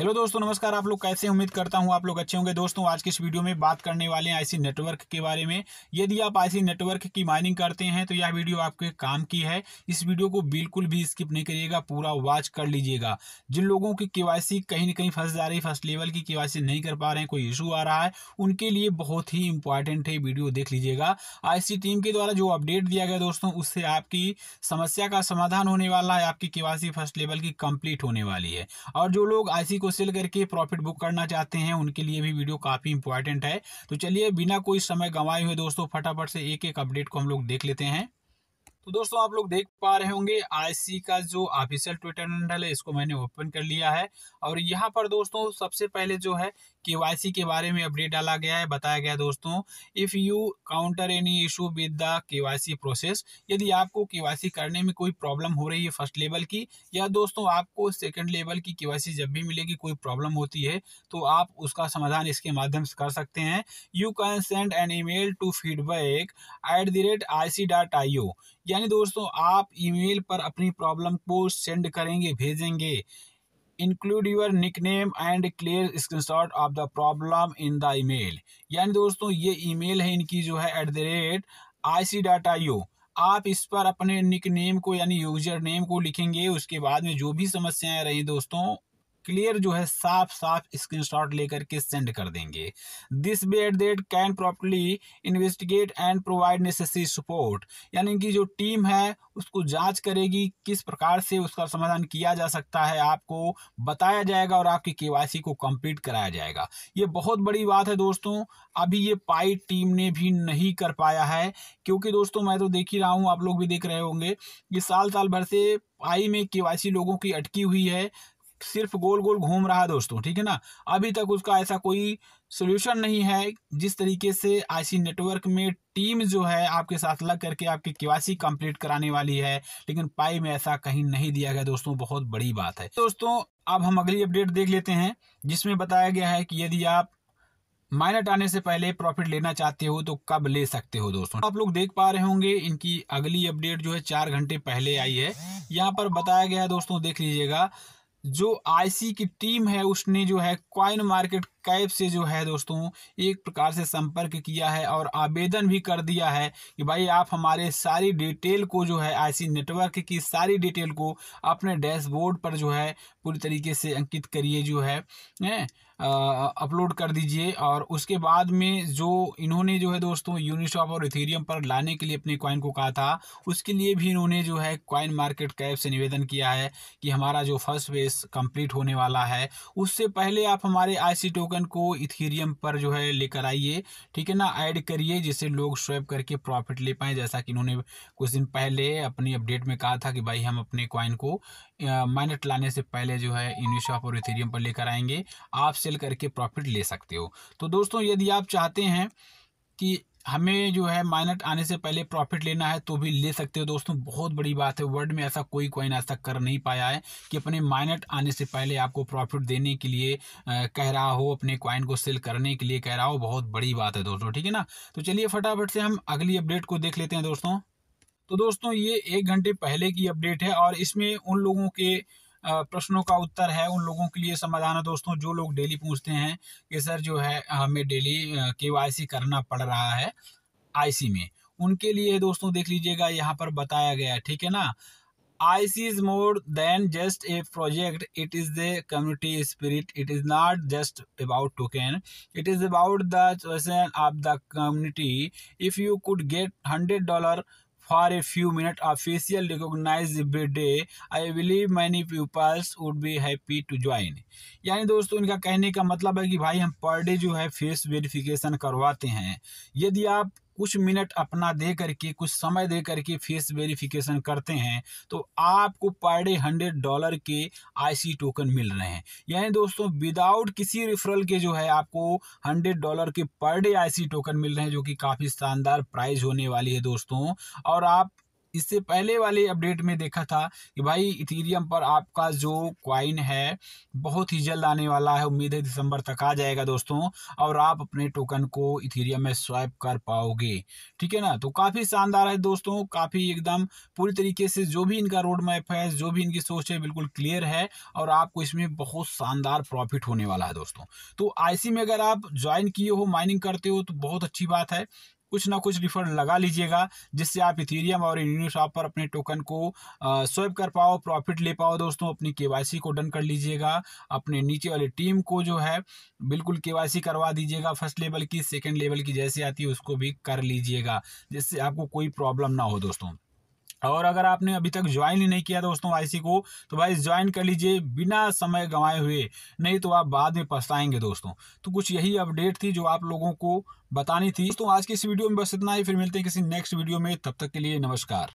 Hello दोस्तों नमस्कार आप लोग कैसे उम्मीद करता हूं आप लोग अच्छे होंगे दोस्तों आज के इस वीडियो में बात करने वाले हैं आईसी नेटवर्क के बारे में यदि आप आईसी नेटवर्क की माइनिंग करते हैं तो यह वीडियो आपके काम की है इस वीडियो को बिल्कुल भी स्किप नहीं करिएगा पूरा वॉच कर लीजिएगा जिन लोगों की के कहीं ना कहीं फंस जा रही फर्स्ट लेवल की के नहीं कर पा रहे हैं कोई इशू आ रहा है उनके लिए बहुत ही इंपॉर्टेंट है वीडियो देख लीजिएगा आई टीम के द्वारा जो अपडेट दिया गया दोस्तों उससे आपकी समस्या का समाधान होने वाला है आपकी के फर्स्ट लेवल की कंप्लीट होने वाली है और जो लोग आई को सेल करके प्रॉफिट बुक करना चाहते हैं उनके लिए भी वीडियो काफ़ी इंपॉर्टेंट है तो चलिए बिना कोई समय गंवाए हुए दोस्तों फटाफट से एक एक अपडेट को हम लोग देख लेते हैं तो दोस्तों आप लोग देख पा रहे होंगे आईसी का जो ऑफिशियल ट्विटर हैंडल है इसको मैंने ओपन कर लिया है और यहाँ पर दोस्तों सबसे पहले जो है के के बारे में अपडेट डाला गया है बताया गया दोस्तों if you counter any issue with the K process यदि आपको के करने में कोई प्रॉब्लम हो रही है फर्स्ट लेवल की या दोस्तों आपको सेकेंड लेवल की के जब भी मिलेगी कोई प्रॉब्लम होती है तो आप उसका समाधान इसके माध्यम से कर सकते हैं you can send an email to feedback at the rate I C dot I यानी दोस्तों आप ईमेल पर अपनी प्रॉब्लम को सेंड करेंगे भेजेंगे include your nickname and clear screenshot of the problem in the email यानी दोस्तों ये ईमेल है इनकी जो है at the rate I C dot I O आप इस पर अपने निक नेम को यानी यूजर नेम को लिखेंगे उसके बाद में जो भी समस्याएं रही दोस्तों क्लियर जो है साफ साफ स्क्रीनशॉट लेकर के सेंड कर देंगे this be at that can properly investigate and provide necessary support यानी कि जो टीम है उसको जांच करेगी किस प्रकार से उसका समाधान किया जा सकता है आपको बताया जाएगा और आपकी के को कंप्लीट कराया जाएगा ये बहुत बड़ी बात है दोस्तों अभी ये पाई टीम ने भी नहीं कर पाया है क्योंकि दोस्तों मैं तो देख ही रहा हूँ आप लोग भी देख रहे होंगे ये साल साल भर से आई में केवाईसी लोगों की अटकी हुई है सिर्फ गोल गोल घूम रहा है दोस्तों ठीक है ना अभी तक उसका ऐसा कोई सोल्यूशन नहीं है जिस तरीके से आईसी नेटवर्क में टीम जो है आपके साथ लग करके आपकी केवासी कंप्लीट कराने वाली है लेकिन पाई में ऐसा कहीं नहीं दिया गया दोस्तों बहुत बड़ी बात है दोस्तों अब हम अगली अपडेट देख लेते हैं जिसमें बताया गया है कि यदि आप माइनट आने से पहले प्रॉफिट लेना चाहते हो तो कब ले सकते हो दोस्तों आप लोग देख पा रहे होंगे इनकी अगली अपडेट जो है चार घंटे पहले आई है यहाँ पर बताया गया है दोस्तों देख लीजिएगा जो आईसी की टीम है उसने जो है क्वाइन मार्केट कैब से जो है दोस्तों एक प्रकार से संपर्क किया है और आवेदन भी कर दिया है कि भाई आप हमारे सारी डिटेल को जो है आईसी नेटवर्क की सारी डिटेल को अपने डैशबोर्ड पर जो है पूरी तरीके से अंकित करिए जो है अपलोड कर दीजिए और उसके बाद में जो इन्होंने जो है दोस्तों यूनिशॉप और इथेरियम पर लाने के लिए अपने कॉइन को कहा था उसके लिए भी इन्होंने जो है कॉइन मार्केट कैप से निवेदन किया है कि हमारा जो फर्स्ट फेस कंप्लीट होने वाला है उससे पहले आप हमारे आई सी टोकन को इथेरियम पर जो है लेकर आइए ठीक है ना ऐड करिए जिससे लोग स्वैप करके प्रॉफिट ले पाएँ जैसा कि इन्होंने कुछ दिन पहले अपनी अपडेट में कहा था कि भाई हम अपने कॉइन को माइनट लाने से पहले जो है यूनिशॉप और इथेरियम पर लेकर आएंगे आप सेल करके प्रॉफिट ले सकते हो तो दोस्तों यदि आप चाहते हैं कि हमें जो है माइनट आने से पहले प्रॉफिट लेना है तो भी ले सकते हो दोस्तों बहुत बड़ी बात है वर्ल्ड में ऐसा कोई कॉइन ऐसा कर नहीं पाया है कि अपने माइनट आने से पहले आपको प्रॉफिट देने के लिए कह रहा हो अपने कॉइन को सेल करने के लिए कह रहा हो बहुत बड़ी बात है दोस्तों ठीक है ना तो चलिए फटाफट से हम अगली अपडेट को देख लेते हैं दोस्तों तो दोस्तों ये एक घंटे पहले की अपडेट है और इसमें उन लोगों के प्रश्नों का उत्तर है उन लोगों के लिए समाधान है दोस्तों जो लोग डेली पूछते हैं कि सर जो है हमें डेली के करना पड़ रहा है आईसी में उनके लिए दोस्तों देख लीजिएगा यहाँ पर बताया गया ठीक है ना IC is more than just a project. It is the community spirit. It is not just about token. It is about the chosen of the community. If you could get hundred dollar for a few minutes official recognized every day i believe many pupils would be happy to join यानी दोस्तों इनका कहने का मतलब है कि भाई हम पर डे जो है फेस वेरिफिकेशन करवाते हैं यदि आप कुछ मिनट अपना दे करके कुछ समय दे करके फेस वेरिफिकेशन करते हैं तो आपको पर डे हंड्रेड डॉलर के आईसी टोकन मिल रहे हैं यानी दोस्तों विदाउट किसी रेफरल के जो है आपको हंड्रेड डॉलर के पर डे आईसी टोकन मिल रहे हैं जो कि काफ़ी शानदार प्राइज होने वाली है दोस्तों और आप इससे पहले वाले अपडेट में देखा था कि भाई इथीरियम पर आपका जो क्वाइन है बहुत ही जल्द आने वाला है उम्मीद है दिसंबर तक आ जाएगा दोस्तों और आप अपने टोकन को इथीरियम में स्वाइप कर पाओगे ठीक है ना तो काफ़ी शानदार है दोस्तों काफ़ी एकदम पूरी तरीके से जो भी इनका रोड मैप है जो भी इनकी सोच है बिल्कुल क्लियर है और आपको इसमें बहुत शानदार प्रॉफिट होने वाला है दोस्तों तो आईसी में अगर आप ज्वाइन किए हो माइनिंग करते हो तो बहुत अच्छी बात है कुछ ना कुछ रिफंड लगा लीजिएगा जिससे आप इथेरियम और यूनिशॉप पर अपने टोकन को स्वेप कर पाओ प्रॉफिट ले पाओ दोस्तों अपनी के को डन कर लीजिएगा अपने नीचे वाली टीम को जो है बिल्कुल के करवा दीजिएगा फर्स्ट लेवल की सेकेंड लेवल की जैसे आती है उसको भी कर लीजिएगा जिससे आपको कोई प्रॉब्लम ना हो दोस्तों और अगर आपने अभी तक ज्वाइन ही नहीं किया दोस्तों आईसी को तो भाई ज्वाइन कर लीजिए बिना समय गंवाए हुए नहीं तो आप बाद में पछताएंगे दोस्तों तो कुछ यही अपडेट थी जो आप लोगों को बतानी थी तो आज की इस वीडियो में बस इतना ही फिर मिलते हैं किसी नेक्स्ट वीडियो में तब तक के लिए नमस्कार